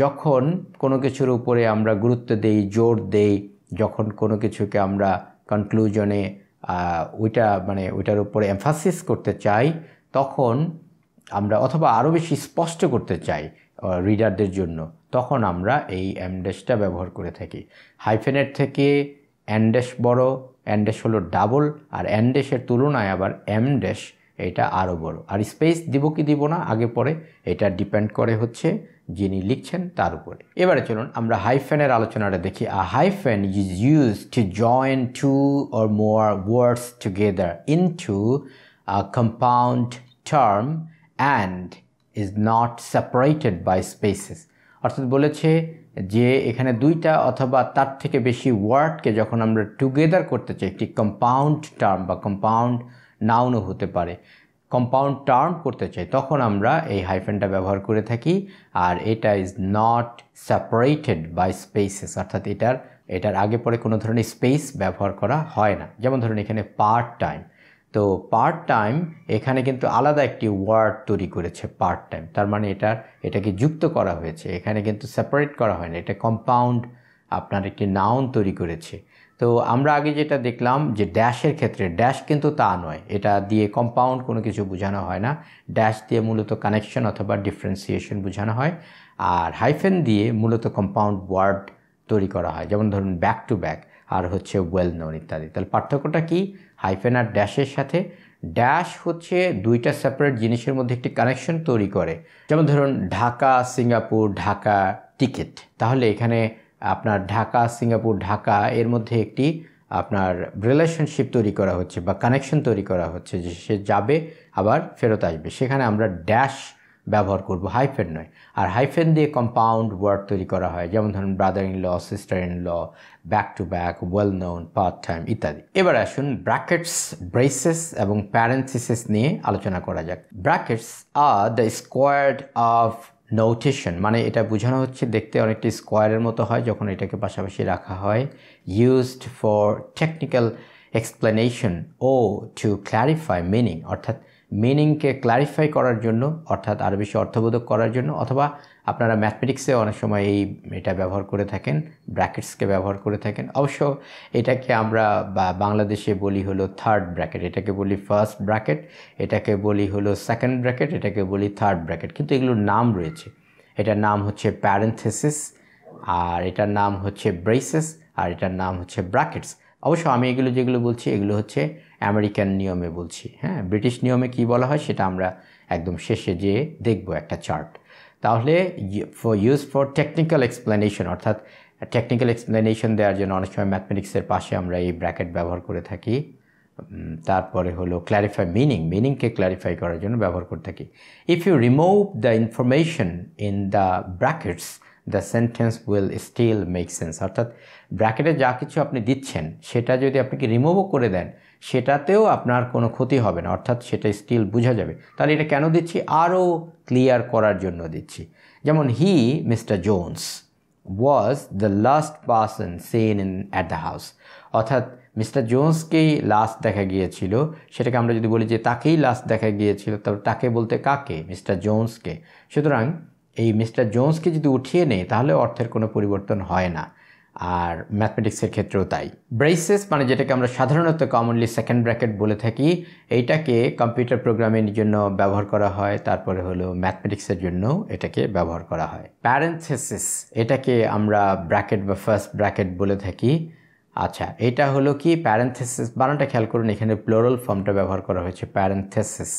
যখন কোনো কিছুর উপরে আমরা গুরুত্ব দেই জোর দেই যখন কোনো কিছুকে আমরা কনক্লুজনে ওইটা মানে ওইটার উপরে এমফাসিস করতে চাই তখন আমরা অথবা আরও বেশি স্পষ্ট করতে চাই রিডারদের জন্য তখন আমরা এই অ্যান্ডেসটা ব্যবহার করে থাকি হাইফেনের থেকে অ্যান্ডেশ বড় অ্যান্ডেস হলো ডাবল আর অ্যান্ডেশের তুলনায় আবার অ্যামডেশ এটা আরও বড় আর স্পেস দিব কি দিব না আগে পরে এটা ডিপেন্ড করে হচ্ছে যিনি লিখছেন তার উপরে এবারে চলুন আমরা হাইফেনের আলোচনাটা দেখি a hyphen is use to join two or more words together in to a compound term and is not separated by spaces অর্থাৎ বলেছে যে এখানে দুইটা অথবা তার থেকে বেশি ওয়ার্ডকে যখন আমরা টুগেদার করতে চাই একটি কম্পাউন্ড টার্ম বা কম্পাউন্ড নাউনও হতে পারে কম্পাউন্ড টার্ম করতে চাই তখন আমরা এই হাইফেনটা ব্যবহার করে থাকি আর এটা is not separated by spaces অর্থাৎ এটার এটার আগে পরে কোনো ধরনের স্পেস ব্যবহার করা হয় না যেমন ধরুন এখানে পার্ট টাইম তো পার্ট টাইম এখানে কিন্তু আলাদা একটি ওয়ার্ড তৈরি করেছে পার্ট টাইম তার মানে এটার এটাকে যুক্ত করা হয়েছে এখানে কিন্তু সেপারেট করা হয় না এটা কম্পাউন্ড আপনার একটি নাউন তৈরি করেছে তো আমরা আগে যেটা দেখলাম যে ড্যাশের ক্ষেত্রে ড্যাশ কিন্তু তা নয় এটা দিয়ে কম্পাউন্ড কোনো কিছু বোঝানো হয় না ড্যাশ দিয়ে মূলত কানেকশন অথবা ডিফারেন্সিয়েশন বোঝানো হয় আর হাইফেন দিয়ে মূলত কম্পাউন্ড ওয়ার্ড তৈরি করা হয় যেমন ধরুন ব্যাক টু ব্যাক আর হচ্ছে ওয়েল নোন ইত্যাদি তাহলে পার্থক্যটা কি হাইফেন আর ড্যাশের সাথে ড্যাশ হচ্ছে দুইটা সেপারেট জিনিসের মধ্যে একটি কানেকশন তৈরি করে যেমন ধরুন ঢাকা সিঙ্গাপুর ঢাকা টিকিট তাহলে এখানে আপনার ঢাকা সিঙ্গাপুর ঢাকা এর মধ্যে একটি আপনার রিলেশনশিপ তৈরি করা হচ্ছে বা কানেকশন তৈরি করা হচ্ছে যে সে যাবে আবার ফেরত আসবে সেখানে আমরা ড্যাশ ব্যবহার করব হাইফেন নয় আর হাইফেন দিয়ে কম্পাউন্ড ওয়ার্ড তৈরি করা হয় যেমন ধরুন brother in law sister in law back to back well known part time ইত্যাদি এবার আসুন ব্র্যাকেটস ব্রেসেস এবং প্যারেন্সিসেস নিয়ে আলোচনা করা যাক brackets are the squared off notation মানে এটা বোঝানো হচ্ছে দেখতে অনেকটি স্কোয়ারের মতো হয় যখন এটাকে পাশাপাশি রাখা হয় used for technical explanation or to clarify meaning অর্থাৎ মিনিংকে ক্ল্যারিফাই করার জন্য অর্থাৎ আরও বেশি অর্থবোধক করার জন্য অথবা আপনারা ম্যাথমেটিক্সে অনেক সময় এই এটা ব্যবহার করে থাকেন ব্র্যাকেটসকে ব্যবহার করে থাকেন অবশ্য এটাকে আমরা বাংলাদেশে বলি হলো থার্ড ব্র্যাকেট এটাকে বলি ফার্স্ট ব্র্যাকেট এটাকে বলি হলো সেকেন্ড ব্র্যাকেট এটাকে বলি থার্ড ব্র্যাকেট কিন্তু এগুলোর নাম রয়েছে এটার নাম হচ্ছে প্যারেন্থেসিস আর এটার নাম হচ্ছে ব্রেসেস আর এটার নাম হচ্ছে ব্র্যাকেটস অবশ্য আমি এগুলো যেগুলো বলছি এগুলো হচ্ছে আমেরিকান নিয়মে বলছি হ্যাঁ ব্রিটিশ নিয়মে কি বলা হয় সেটা আমরা একদম শেষে যেয়ে দেখব একটা চার্ট তাহলে for use for technical explanation অর্থাৎ টেকনিক্যাল এক্সপ্লেনেশন দেওয়ার জন্য অনেক সময় ম্যাথমেটিক্সের পাশে আমরা এই ব্র্যাকেট ব্যবহার করে থাকি তারপরে হলো ক্ল্যারিফাই মিনিং মিনিংকে ক্ল্যারিফাই করার জন্য ব্যবহার করে থাকি if you remove the information in the brackets the sentence will still make sense অর্থাৎ ব্র্যাকেটে যা কিছু আপনি দিচ্ছেন সেটা যদি আপনি কি রিমুভও করে দেন সেটাতেও আপনার কোনো ক্ষতি হবে না অর্থাৎ সেটা স্টিল বোঝা যাবে তাহলে এটা কেন দিচ্ছি আরও ক্লিয়ার করার জন্য দিচ্ছি যেমন he mister Jones was the last person seen in at the house অর্থাৎ মিস্টার জোন্সকেই লাস্ট দেখা গিয়েছিল সেটাকে আমরা যদি বলি যে তাকেই লাস্ট দেখা গিয়েছিল তবে তাকে বলতে কাকে মিস্টার জোন্সকে সুতরাং এই মিস্টার জোন্সকে যদি উঠিয়ে নেই তাহলে অর্থের কোনো পরিবর্তন হয় না আর ম্যাথমেটিক্সের ক্ষেত্রেও তাই ব্রেসেস মানে যেটাকে আমরা সাধারণত কমনলি সেকেন্ড ব্র্যাকেট বলে থাকি এইটাকে কম্পিউটার প্রোগ্রামিংয়ের জন্য ব্যবহার করা হয় তারপরে হলো ম্যাথমেটিক্সের জন্য এটাকে ব্যবহার করা হয় প্যারেন্থেসিস এটাকে আমরা ব্র্যাকেট বা ফার্স্ট ব্র্যাকেট বলে থাকি আচ্ছা এটা হলো কি প্যারেন্থেসিস বানানটা খেয়াল করুন এখানে প্লোরাল ফর্মটা ব্যবহার করা হয়েছে প্যারেন্থেসিস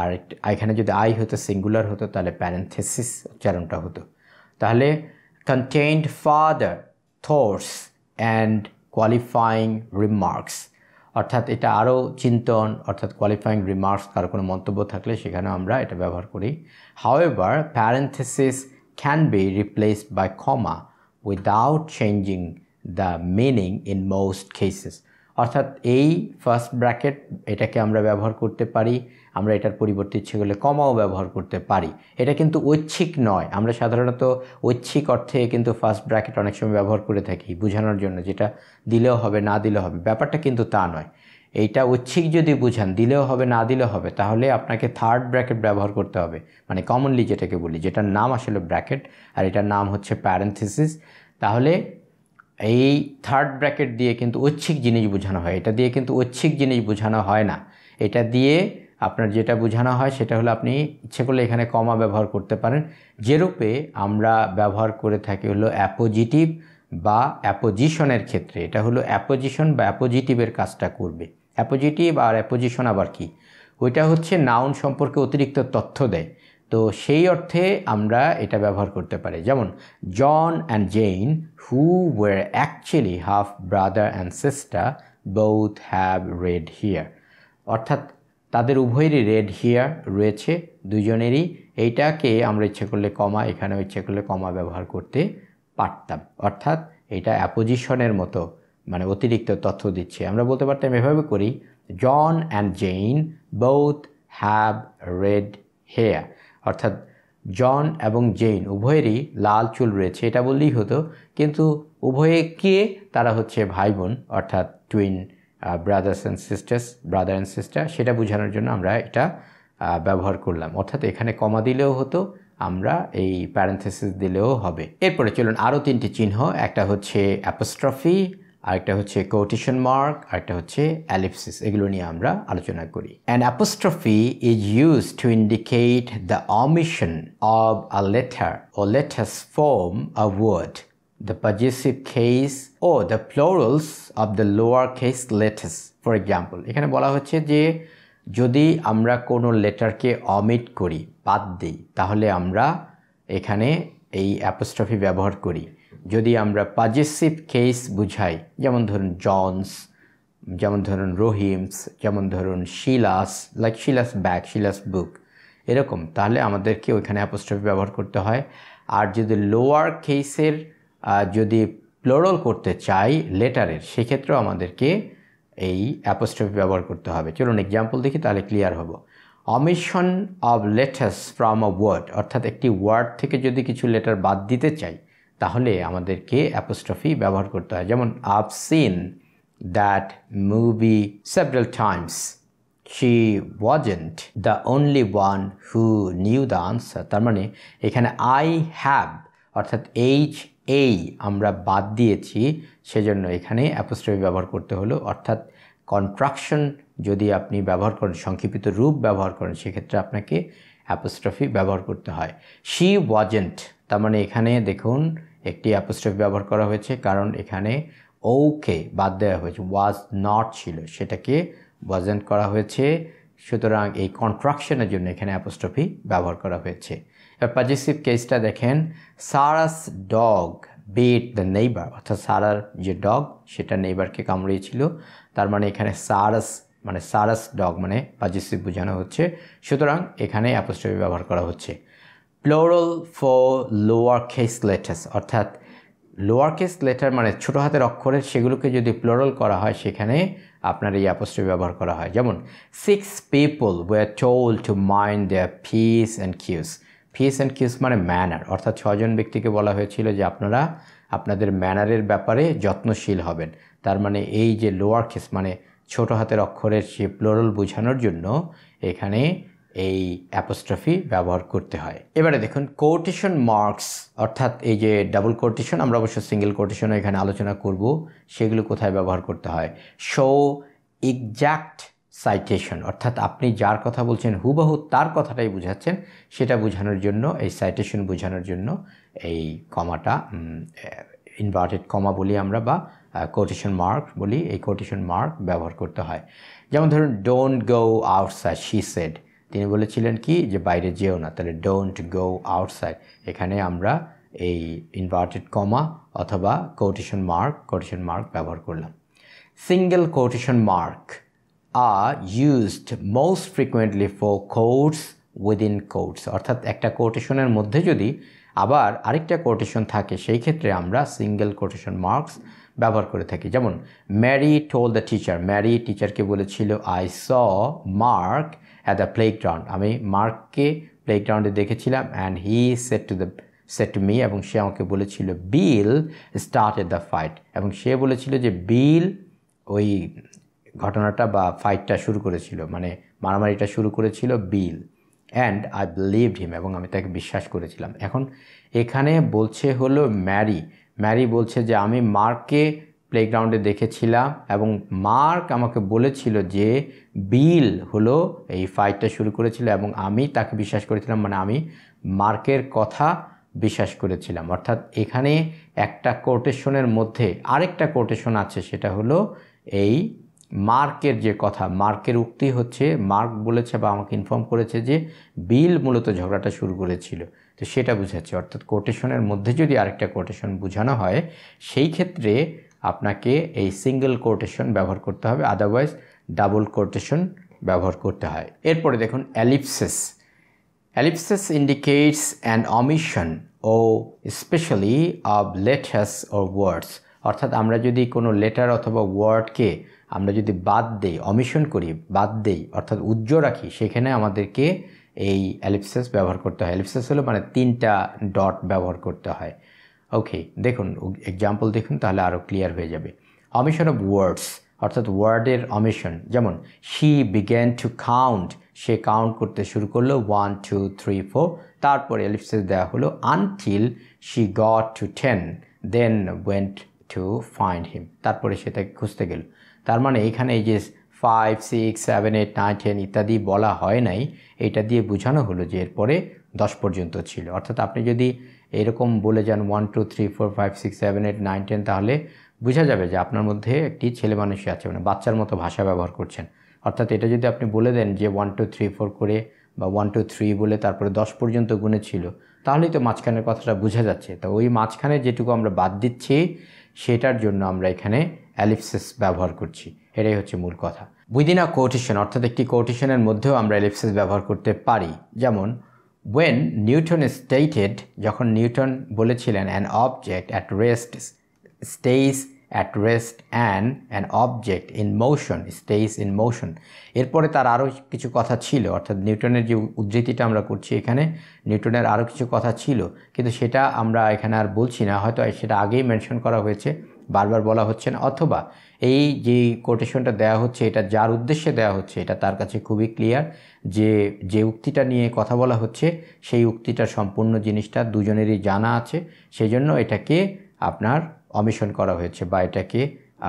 আর এখানে যদি আই হতো সিঙ্গুলার হতো তাহলে প্যারেন্থেসিস উচ্চারণটা হতো তাহলে content further thoughts and qualifying remarks অর্থাৎ এটা আরও চিন্তন অর্থাৎ কোয়ালিফাইং রিমার্কস কারো কোনো মন্তব্য থাকলে সেখানেও আমরা এটা ব্যবহার করি however parenthesis can be replaced by comma without changing the meaning in most cases অর্থাৎ এই ফার্স্ট ব্র্যাকেট এটাকে আমরা ব্যবহার করতে পারি আমরা এটার পরিবর্তে ইচ্ছে করলে কমাও ব্যবহার করতে পারি এটা কিন্তু ঐচ্ছিক নয় আমরা সাধারণত ঐচ্ছিক অর্থে কিন্তু ফার্স্ট ব্র্যাকেট অনেক সময় ব্যবহার করে থাকি বোঝানোর জন্য যেটা দিলেও হবে না দিলেও হবে ব্যাপারটা কিন্তু তা নয় এইটা ঐচ্ছিক যদি বুঝান দিলেও হবে না দিলেও হবে তাহলে আপনাকে থার্ড ব্র্যাকেট ব্যবহার করতে হবে মানে কমনলি যেটাকে বলি যেটার নাম আসলে ব্র্যাকেট আর এটার নাম হচ্ছে প্যারেন্থেসিস তাহলে এই থার্ড ব্র্যাকেট দিয়ে কিন্তু ঐচ্ছিক জিনিস বোঝানো হয় এটা দিয়ে কিন্তু ঐচ্ছিক জিনিস বোঝানো হয় না এটা দিয়ে আপনার যেটা বোঝানো হয় সেটা হলো আপনি ইচ্ছে করলে এখানে কমা ব্যবহার করতে পারেন যেরূপে আমরা ব্যবহার করে থাকি হলো অ্যাপোজিটিভ বা অ্যাপোজিশনের ক্ষেত্রে এটা হলো অ্যাপোজিশন বা অ্যাপোজিটিভের কাজটা করবে অ্যাপোজিটিভ আর অ্যাপোজিশন আবার কি ওইটা হচ্ছে নাউন সম্পর্কে অতিরিক্ত তথ্য দেয় তো সেই অর্থে আমরা এটা ব্যবহার করতে পারি যেমন John and Jane who were actually half brother and sister both have red hair অর্থাৎ তাদের উভয়েরই রেড হিয়ার রয়েছে দুজনেরই এইটাকে আমরা ইচ্ছে করলে কমা এখানেও ইচ্ছে করলে কমা ব্যবহার করতে পারতাম অর্থাৎ এটা অ্যাপোজিশনের মতো মানে অতিরিক্ত তথ্য দিচ্ছে আমরা বলতে পারতাম এভাবে করি John and Jane both have red hair অর্থাৎ জন এবং জেইন উভয়েরই লাল চুল রয়েছে এটা বললেই হতো কিন্তু উভয়ে কে তারা হচ্ছে ভাই বোন অর্থাৎ twin brothers and sisters brother and sister সেটা বোঝানোর জন্য আমরা এটা ব্যবহার করলাম অর্থাৎ এখানে কমা দিলেও হতো আমরা এই প্যারেন্থেসিস দিলেও হবে এরপরে চলুন আরও তিনটি চিহ্ন একটা হচ্ছে অ্যাপোস্ট্রফি আরেকটা হচ্ছে কোটেশন মার্ক আরেকটা হচ্ছে অ্যালিপসিস এগুলো নিয়ে আমরা আলোচনা করি an apostrophe is use to indicate the omission of a letter or letters form a word the possessive case or the plurals of the lowercase letters for example এখানে বলা হচ্ছে যে যদি আমরা কোনো লেটারকে অমিট করি বাদ দিই তাহলে আমরা এখানে এই অ্যাপোস্ট্রফি ব্যবহার করি যদি আমরা পজেসিভ কেস বুঝাই যেমন ধরুন জনস যেমন ধরুন রোহিমস যেমন ধরুন শিলাস লাইক শিলাস ব্যাগ শিলাস বুক এরকম তাহলে আমাদেরকে ওইখানে অ্যাপোস্ট্রফি ব্যবহার করতে হয় আর যদি লোয়ার কেসের যদি প্লোরল করতে চাই লেটারের সেক্ষেত্রেও আমাদেরকে এই অ্যাপোস্ট্রফি ব্যবহার করতে হবে চলুন এক্সাম্পল দেখি তাহলে ক্লিয়ার হব omission of letters from a word অর্থাৎ একটি ওয়ার্ড থেকে যদি কিছু লেটার বাদ দিতে চাই তাহলে আমাদেরকে অ্যাপোস্ট্রফি ব্যবহার করতে হয় যেমন I've seen that movie several times she wasn't the only one who knew the answer তার মানে এখানে আই হ্যাভ অর্থাৎ এইচ এই আমরা বাদ দিয়েছি সেজন্য এখানে অ্যাপোস্ট্রফি ব্যবহার করতে হলো অর্থাৎ কন্ট্রাকশন যদি আপনি ব্যবহার করেন সংক্ষিপ্ত রূপ ব্যবহার করেন সেক্ষেত্রে আপনাকে অ্যাপোস্ট্রফি ব্যবহার করতে হয় শি ওয়াজেন্ট তার মানে এখানে দেখুন একটি অ্যাপোস্ট্রফি ব্যবহার করা হয়েছে কারণ এখানে ওকে বাদ দেওয়া হয়েছে ওয়াজ নট ছিল সেটাকে ওয়াজেন্ট করা হয়েছে সুতরাং এই কন্ট্রাকশনের জন্য এখানে অ্যাপোস্ট্রফি ব্যবহার করা হয়েছে পাজেসিভ কেসটা দেখেন Sarah's dog bit the neighbour অর্থাৎ সারার যে ডগ সেটা নেইবারকে কামড়িয়েছিল তার মানে এখানে সারাস মানে সারাস ডগ মানে পজিটিভ বোঝানো হচ্ছে সুতরাং এখানে অ্যাপোস্ট্রফি ব্যবহার করা হচ্ছে plural for lower case letters অর্থাৎ লোয়ার কেস লেটার মানে ছোটো হাতের অক্ষরের সেগুলোকে যদি প্লোরল করা হয় সেখানে আপনার এই অ্যাপোস্ট্রি ব্যবহার করা হয় যেমন six people were told to mind their p's and q's p's and q's মানে ম্যানার অর্থাৎ ছজন ব্যক্তিকে বলা হয়েছিল যে আপনারা আপনাদের ম্যানারের ব্যাপারে যত্নশীল হবেন তার মানে এই যে লোয়ার কেস মানে ছোট হাতের অক্ষরের সে প্লোরল বোঝানোর জন্য এখানে এই অ্যাপোস্ট্রফি ব্যবহার করতে হয় এবারে দেখুন কোটেশন মার্কস অর্থাৎ এই যে ডাবল কোটেশন আমরা অবশ্য সিঙ্গেল কোটেশনও এখানে আলোচনা করব সেগুলো কোথায় ব্যবহার করতে হয় শো এক্স্যাক্ট সাইটেশন অর্থাৎ আপনি যার কথা বলছেন হুবাহু তার কথাটাই বুঝাচ্ছেন সেটা বোঝানোর জন্য এই সাইটেশন বোঝানোর জন্য এই কমাটা ইনভার্টেড কমা বলি আমরা বা কোটেশন মার্ক বলি এই কোটেশন মার্ক ব্যবহার করতে হয় যেমন ধরুন don't go outside she said তিনি বলেছিলেন কি যে বাইরে যেও না তাহলে ডোন্ট গো আউটসাইড এখানে আমরা এই ইনভার্টেড কমা অথবা কোটেশন মার্ক কোটেশন মার্ক ব্যবহার করলাম single quotation mark are used most frequently for codes within quotes অর্থাৎ একটা কোটেশনের মধ্যে যদি আবার আরেকটা কোটেশন থাকে সেই ক্ষেত্রে আমরা সিঙ্গেল কোটেশন মার্কস ব্যবহার করে থাকি যেমন Mary told the teacher Mary টিচারকে বলেছিল I saw Mark at the playground আমি মার্ককে প্লেগ্রাউন্ডে দেখেছিলাম and he said to the said to me এবং সে আমাকে বলেছিল Bill started the fight এবং সে বলেছিল যে বিল ওই ঘটনাটা বা ফাইটটা শুরু করেছিল মানে মারামারিটা শুরু করেছিল Bill and I believed him এবং আমি তাকে বিশ্বাস করেছিলাম এখন এখানে বলছে হলো ম্যারি ম্যারি বলছে যে আমি মার্ককে প্লেগ্রাউন্ডে দেখেছিলাম এবং মার্ক আমাকে বলেছিল যে বিল হলো এই ফাইটটা শুরু করেছিল এবং আমি তাকে বিশ্বাস করেছিলাম মানে আমি মার্কের কথা বিশ্বাস করেছিলাম অর্থাৎ এখানে একটা কোটেশনের মধ্যে আরেকটা কোটেশন আছে সেটা হলো এই মার্কের যে কথা মার্কের উক্তি হচ্ছে মার্ক বলেছে বা আমাকে ইনফর্ম করেছে যে বিল মূলত ঝগড়াটা শুরু করেছিল তো সেটা বুঝাচ্ছে অর্থাৎ কোটেশনের মধ্যে যদি আরেকটা কোটেশন বোঝানো হয় সেই ক্ষেত্রে আপনাকে এই সিঙ্গেল কোটেশন ব্যবহার করতে হবে আদারওয়াইজ ডাবল কোটেশন ব্যবহার করতে হয় এরপরে দেখুন ellipses ellipses indicates and omission or especially of letters or words অর্থাৎ আমরা যদি কোনো লেটার অথবা ওয়ার্ডকে আমরা যদি বাদ দেই অমিশন করি বাদ দেই অর্থাৎ উজ্জ্বল রাখি সেখানে আমাদেরকে এই অ্যালিপসেস ব্যবহার করতে হয় অ্যালিপসেস হলো মানে তিনটা ডট ব্যবহার করতে হয় ওকে দেখুন এক্সাম্পল দেখুন তাহলে আরও ক্লিয়ার হয়ে যাবে অমিশন অফ ওয়ার্ডস অর্থাৎ ওয়ার্ডের অমিশন যেমন শি বিগ্যান টু কাউন্ট সে কাউন্ট করতে শুরু করলো ওয়ান টু থ্রি ফোর তারপরে অ্যালিপসেস দেওয়া হলো until she got to ten then went to find him তারপরে সে তাকে খুঁজতে গেল তার মানে এখানে এই যে five six seven eight nine ten ইত্যাদি বলা হয় নাই এটা দিয়ে বোঝানো হলো যে এরপরে দশ পর্যন্ত ছিল অর্থাৎ আপনি যদি এরকম বলে যান one two three four five six seven eight nine ten তাহলে বোঝা যাবে যে আপনার মধ্যে একটি ছেলে মানুষই আছে মানে বাচ্চার মতো ভাষা ব্যবহার করছেন অর্থাৎ এটা যদি আপনি বলে দেন যে ওয়ান টু থ্রি ফোর করে বা ওয়ান টু থ্রি বলে তারপরে দশ পর্যন্ত গুণে ছিল তাহলেই তো মাঝখানের কথাটা বোঝা যাচ্ছে তো ওই মাঝখানে যেটুকু আমরা বাদ দিচ্ছি সেটার জন্য আমরা এখানে অ্যালিপসিস ব্যবহার করছি এটাই হচ্ছে মূল কথা উইদিন আ কোটেশন অর্থাৎ একটি কোটেশনের মধ্যেও আমরা অ্যালিপসিস ব্যবহার করতে পারি যেমন ওয়েন নিউটন স্টেটেড যখন নিউটন বলেছিলেন an object at rest stays at rest and an object in motion stays in motion এরপরে তার আরও কিছু কথা ছিল অর্থাৎ নিউটনের যে উদ্ধৃতিটা আমরা করছি এখানে নিউটনের আরও কিছু কথা ছিল কিন্তু সেটা আমরা এখানে আর বলছি না হয়তো সেটা আগেই মেনশন করা হয়েছে বারবার বলা হচ্ছে না অথবা এই যে কোটেশনটা দেয়া হচ্ছে এটা যার উদ্দেশ্যে দেয়া হচ্ছে এটা তার কাছে খুবই ক্লিয়ার যে যে উক্তিটা নিয়ে কথা বলা হচ্ছে সেই উক্তিটা সম্পূর্ণ জিনিসটা দুজনেরই জানা আছে সেই জন্য এটাকে আপনার অমিশন করা হয়েছে বা এটাকে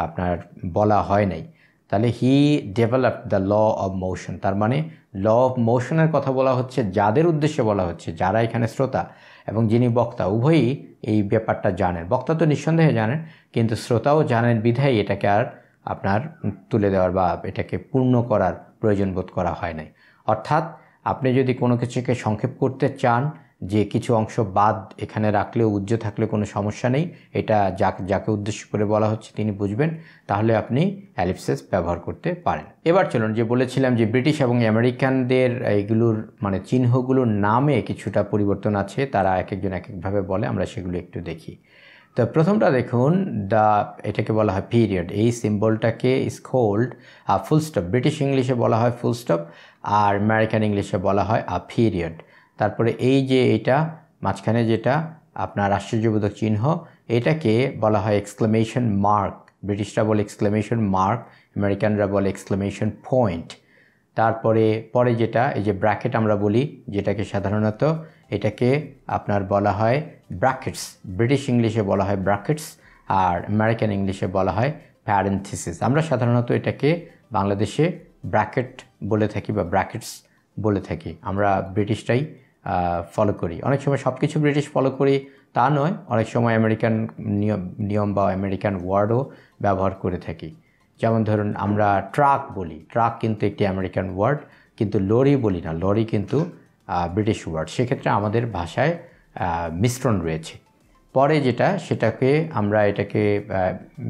আপনার বলা হয় নাই তাহলে he develop the law of motion তার মানে ল অফ মোশনের কথা বলা হচ্ছে যাদের উদ্দেশ্যে বলা হচ্ছে যারা এখানে শ্রোতা এবং যিনি বক্তা উভয়ই এই ব্যাপারটা জানেন বক্তা তো নিঃসন্দেহে জানেন কিন্তু শ্রোতাও জানেন বিধায় এটাকে আর আপনার তুলে দেওয়ার বা এটাকে পূর্ণ করার প্রয়োজন বোধ করা হয় নাই অর্থাৎ আপনি যদি কোনো কিছুকে সংক্ষেপ করতে চান যে কিছু অংশ বাদ এখানে রাখলেও উজ্জ্ব থাকলে কোনো সমস্যা নেই এটা যা যাকে উদ্দেশ্য করে বলা হচ্ছে তিনি বুঝবেন তাহলে আপনি অ্যালিপসেস ব্যবহার করতে পারেন এবার চলুন যে বলেছিলাম যে ব্রিটিশ এবং আমেরিকানদের এইগুলোর মানে চিহ্নগুলোর নামে কিছুটা পরিবর্তন আছে তারা এক একজন এক একভাবে বলে আমরা সেগুলো একটু দেখি তো প্রথমটা দেখুন দ্য এটাকে বলা হয় পিরিয়ড এই সিম্বলটাকে is called a full stop British ইংলিশে বলা হয় ফুল স্টপ আর আমেরিকান ইংলিশে বলা হয় আ পিরিয়ড তারপরে এই যে এটা মাঝখানে যেটা আপনার আশ্চর্যবোধক চিহ্ন এটাকে বলা হয় এক্সক্লেমেশন মার্ক ব্রিটিশরা বলে এক্সক্লেমেশন মার্ক আমেরিকানরা বলে এক্সক্লেমেশন পয়েন্ট তারপরে পরে যেটা এই যে ব্র্যাকেট আমরা বলি যেটাকে সাধারণত এটাকে আপনার বলা হয় ব্র্যাকেটস ব্রিটিশ ইংলিশে বলা হয় ব্র্যাকেটস আর আমেরিকান ইংলিশে বলা হয় প্যারেন্থিসিস আমরা সাধারণত এটাকে বাংলাদেশে ব্র্যাকেট বলে থাকি বা ব্র্যাকেটস বলে থাকি আমরা ব্রিটিশটাই ফলো করি অনেক সময় সব কিছু ব্রিটিশ ফলো করি তা নয় অনেক সময় আমেরিকান নিয়ম নিয়ম বা আমেরিকান ওয়ার্ডও ব্যবহার করে থাকি যেমন ধরুন আমরা ট্রাক বলি ট্রাক কিন্তু একটি আমেরিকান ওয়ার্ড কিন্তু লরি বলি না লরি কিন্তু ব্রিটিশ ওয়ার্ড সেক্ষেত্রে আমাদের ভাষায় মিশ্রণ রয়েছে পরে যেটা সেটাকে আমরা এটাকে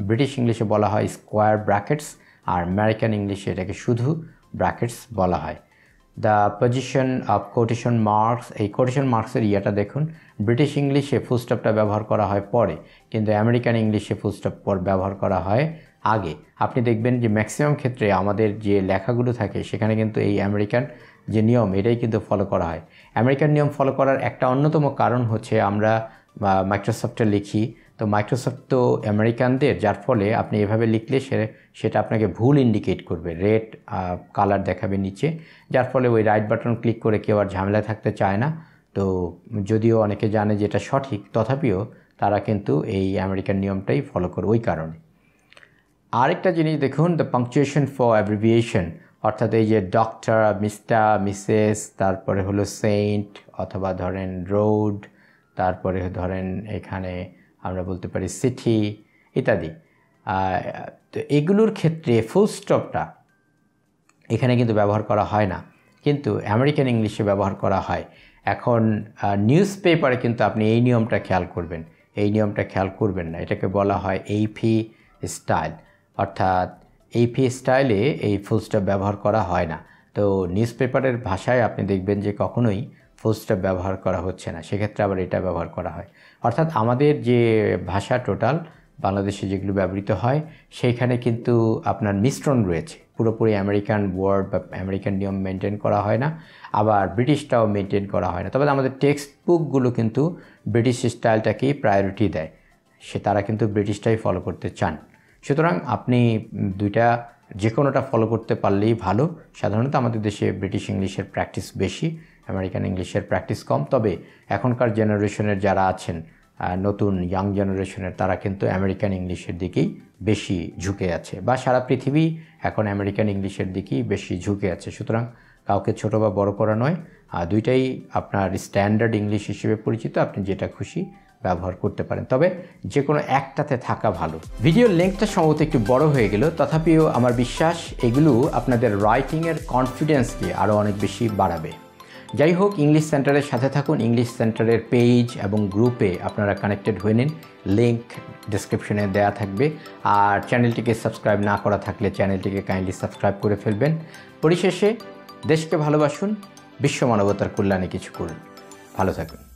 ব্রিটিশ ইংলিশে বলা হয় স্কোয়ার ব্র্যাকেটস আর আমেরিকান ইংলিশে এটাকে শুধু ব্র্যাকেটস বলা হয় the position of quotation marks এই কোটেশন মার্কসের ইয়েটা দেখুন ব্রিটিশ ইংলিশে ফুলস্টপটা ব্যবহার করা হয় পরে কিন্তু আমেরিকান ইংলিশে ফুলস্টপ ব্যবহার করা হয় আগে আপনি দেখবেন যে ম্যাক্সিমাম ক্ষেত্রে আমাদের যে লেখাগুলো থাকে সেখানে কিন্তু এই আমেরিকান যে নিয়ম এটাই কিন্তু ফলো করা হয় আমেরিকান নিয়ম ফলো করার একটা অন্যতম কারণ হচ্ছে আমরা মাইক্রোসফটে লিখি তো মাইক্রোসফট তো আমেরিকানদের যার ফলে আপনি এভাবে লিখলে সে সেটা আপনাকে ভুল ইন্ডিকেট করবে রেড কালার দেখাবে নিচে যার ফলে ওই রাইট বাটন ক্লিক করে কেউ আর ঝামেলায় থাকতে চায় না তো যদিও অনেকে জানে যে এটা সঠিক তথাপিও তারা কিন্তু এই আমেরিকান নিয়মটাই ফলো করে ওই কারণে আরেকটা জিনিস দেখুন দ্য পাংচুয়েশন ফর অ্যাব্রিভিয়েশন অর্থাৎ এই যে ডক্টর মিস্টার মিসেস তারপরে হলো সেন্ট অথবা ধরেন রোড তারপরে ধরেন এখানে আমরা বলতে পারি সিটি ইত্যাদি তো এগুলোর ক্ষেত্রে ফুল স্টপটা এখানে কিন্তু ব্যবহার করা হয় না কিন্তু আমেরিকান ইংলিশে ব্যবহার করা হয় এখন নিউজ পেপারে কিন্তু আপনি এই নিয়মটা খেয়াল করবেন এই নিয়মটা খেয়াল করবেন না এটাকে বলা হয় এই ফি স্টাইল অর্থাৎ এই ফি স্টাইলে এই স্টপ ব্যবহার করা হয় না তো নিউজ পেপারের ভাষায় আপনি দেখবেন যে কখনোই স্টপ ব্যবহার করা হচ্ছে না সেক্ষেত্রে আবার এটা ব্যবহার করা হয় অর্থাৎ আমাদের যে ভাষা টোটাল বাংলাদেশে যেগুলো ব্যবহৃত হয় সেইখানে কিন্তু আপনার মিশ্রণ রয়েছে পুরোপুরি আমেরিকান ওয়ার্ড বা আমেরিকান নিয়ম মেনটেন করা হয় না আবার ব্রিটিশটাও মেনটেন করা হয় না তবে আমাদের টেক্সট বুকগুলো কিন্তু ব্রিটিশ স্টাইলটাকেই প্রায়োরিটি দেয় সে তারা কিন্তু ব্রিটিশটাই ফলো করতে চান সুতরাং আপনি দুইটা যে কোনোটা ফলো করতে পারলেই ভালো সাধারণত আমাদের দেশে ব্রিটিশ ইংলিশের প্র্যাকটিস বেশি আমেরিকান ইংলিশের প্র্যাকটিস কম তবে এখনকার জেনারেশনের যারা আছেন নতুন ইয়াং জেনারেশনের তারা কিন্তু আমেরিকান ইংলিশের দিকেই বেশি ঝুঁকে আছে বা সারা পৃথিবী এখন আমেরিকান ইংলিশের দিকেই বেশি ঝুঁকে আছে সুতরাং কাউকে ছোট বা বড় করা নয় আর দুইটাই আপনার স্ট্যান্ডার্ড ইংলিশ হিসেবে পরিচিত আপনি যেটা খুশি ব্যবহার করতে পারেন তবে যে কোনো একটাতে থাকা ভালো ভিডিওর লেংথটা সম্ভবত একটু বড় হয়ে গেল তথাপিও আমার বিশ্বাস এগুলো আপনাদের রাইটিংয়ের কনফিডেন্সকে আরও অনেক বেশি বাড়াবে যাই হোক ইংলিশ সেন্টারের সাথে থাকুন ইংলিশ সেন্টারের পেজ এবং গ্রুপে আপনারা কানেক্টেড হয়ে নিন লিঙ্ক ডিসক্রিপশনে দেয়া থাকবে আর চ্যানেলটিকে সাবস্ক্রাইব না করা থাকলে চ্যানেলটিকে কাইন্ডলি সাবস্ক্রাইব করে ফেলবেন পরিশেষে দেশকে ভালোবাসুন বিশ্ব মানবতার কল্যাণে কিছু করুন ভালো থাকুন